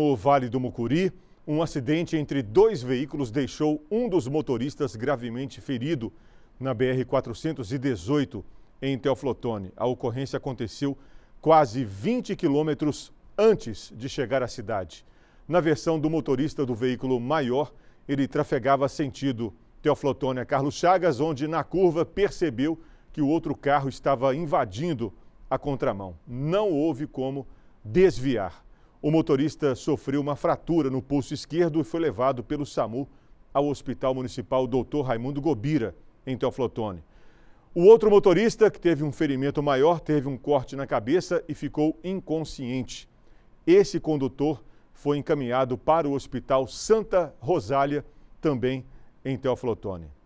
No Vale do Mucuri, um acidente entre dois veículos deixou um dos motoristas gravemente ferido na BR-418 em Teoflotone. A ocorrência aconteceu quase 20 quilômetros antes de chegar à cidade. Na versão do motorista do veículo maior, ele trafegava sentido Teoflotone a Carlos Chagas, onde na curva percebeu que o outro carro estava invadindo a contramão. Não houve como desviar. O motorista sofreu uma fratura no pulso esquerdo e foi levado pelo SAMU ao Hospital Municipal Dr. Raimundo Gobira, em Teoflotone. O outro motorista, que teve um ferimento maior, teve um corte na cabeça e ficou inconsciente. Esse condutor foi encaminhado para o Hospital Santa Rosália, também em Teoflotone.